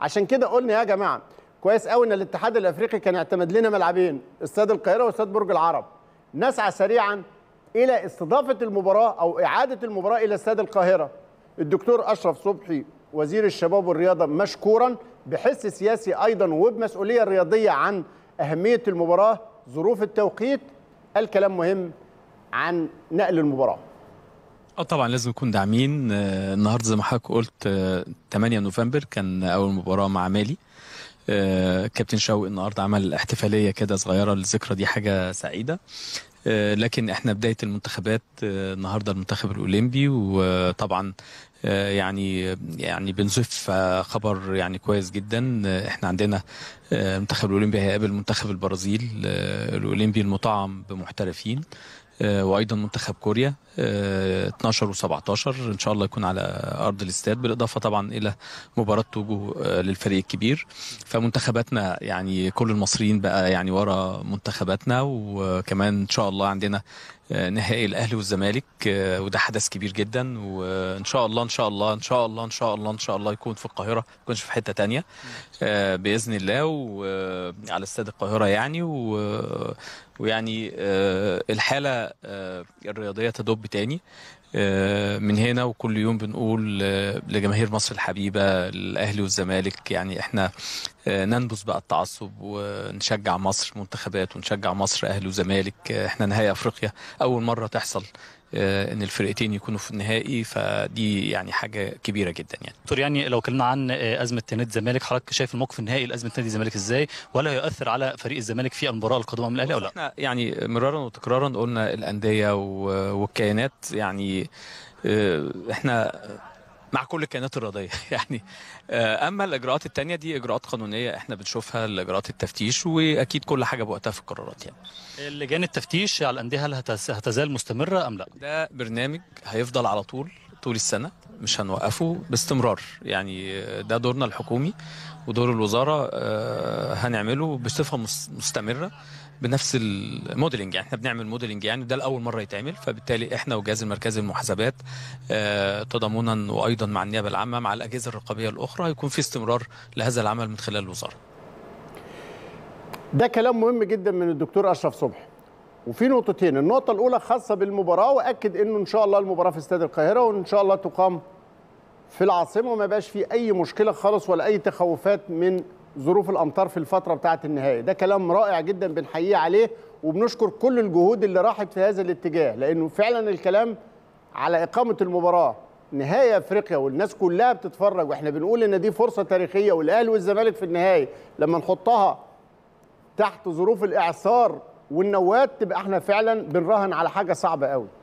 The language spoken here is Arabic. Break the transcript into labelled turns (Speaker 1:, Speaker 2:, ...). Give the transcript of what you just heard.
Speaker 1: عشان كده قلنا يا جماعه كويس قوي ان الاتحاد الافريقي كان اعتمد لنا ملعبين استاد القاهره واستاد برج العرب نسعى سريعا الى استضافه المباراه او اعاده المباراه الى استاد القاهره الدكتور اشرف صبحي وزير الشباب والرياضه مشكورا بحس سياسي ايضا وبمسؤوليه رياضيه عن اهميه المباراه ظروف التوقيت الكلام مهم عن نقل المباراه
Speaker 2: اه طبعا لازم نكون داعمين آه، النهارده زي ما حضرتك قلت 8 آه، نوفمبر كان اول مباراه مع مالي آه، كابتن شوقي النهارده عمل احتفاليه كده صغيره للذكرى دي حاجه سعيده لكن احنا بدايه المنتخبات النهارده المنتخب الاولمبي وطبعا يعني يعني بنزف خبر يعني كويس جدا احنا عندنا المنتخب الاولمبي هيقابل منتخب البرازيل الاولمبي المطعم بمحترفين آه، وايضا منتخب كوريا 12 آه، و17 ان شاء الله يكون على ارض الاستاد بالاضافه طبعا الى مباراه توجو آه، للفريق الكبير فمنتخباتنا يعني كل المصريين بقى يعني ورا منتخباتنا وكمان ان شاء الله عندنا آه، نهائي الاهلي والزمالك آه، وده حدث كبير جدا وان شاء الله ان شاء الله ان شاء الله ان شاء الله ان شاء الله يكون في القاهره ما يكونش في حته تانية آه، باذن الله وعلى استاد القاهره يعني و ويعني الحاله الرياضيه تدب تاني من هنا وكل يوم بنقول لجماهير مصر الحبيبه الاهلي والزمالك يعني احنا آه، ننبس بقى التعصب ونشجع مصر منتخبات ونشجع مصر اهلي وزمالك آه، احنا نهائي افريقيا اول مره تحصل آه، ان الفرقتين يكونوا في النهائي فدي يعني حاجه كبيره جدا يعني دكتور يعني لو اتكلمنا عن ازمه نادي الزمالك حضرتك شايف الموقف النهائي لازمه نادي الزمالك ازاي ولا يؤثر على فريق الزمالك في المباراه القادمه من الاهلي او لا احنا يعني مرارا وتكرارا قلنا الانديه والكيانات يعني احنا مع كل الكيانات الرياضيه يعني آه، اما الاجراءات الثانيه دي اجراءات قانونيه احنا بنشوفها لاجراءات التفتيش واكيد كل حاجه بوقتها في القرارات يعني لجان التفتيش على الانديه هل هتزال مستمره ام لا ده برنامج هيفضل على طول طول السنه مش هنوقفه باستمرار يعني ده دورنا الحكومي ودور الوزاره آه، هنعمله بصفه مستمره بنفس الموديلنج يعني احنا بنعمل موديلنج يعني ده لاول مره يتعمل فبالتالي احنا وجهاز المركز المحاسبات آه، تضامنا وايضا مع النيابه العامه مع الاجهزه الرقابيه الاخرى يكون في استمرار لهذا العمل من خلال الوزاره.
Speaker 1: ده كلام مهم جدا من الدكتور اشرف صبحي. وفي نقطتين النقطة الأولى خاصة بالمباراة وأكد إنه إن شاء الله المباراة في استاد القاهرة وإن شاء الله تقام في العاصمة وما بقاش في أي مشكلة خالص ولا أي تخوفات من ظروف الأمطار في الفترة بتاعة النهائي ده كلام رائع جدا بنحييه عليه وبنشكر كل الجهود اللي راحت في هذا الاتجاه لأنه فعلا الكلام على إقامة المباراة نهاية افريقيا والناس كلها بتتفرج واحنا بنقول ان دي فرصه تاريخيه والاهلي والزمالك في النهائي لما نحطها تحت ظروف الاعصار والنواة تبقى احنا فعلا بنراهن على حاجه صعبه قوي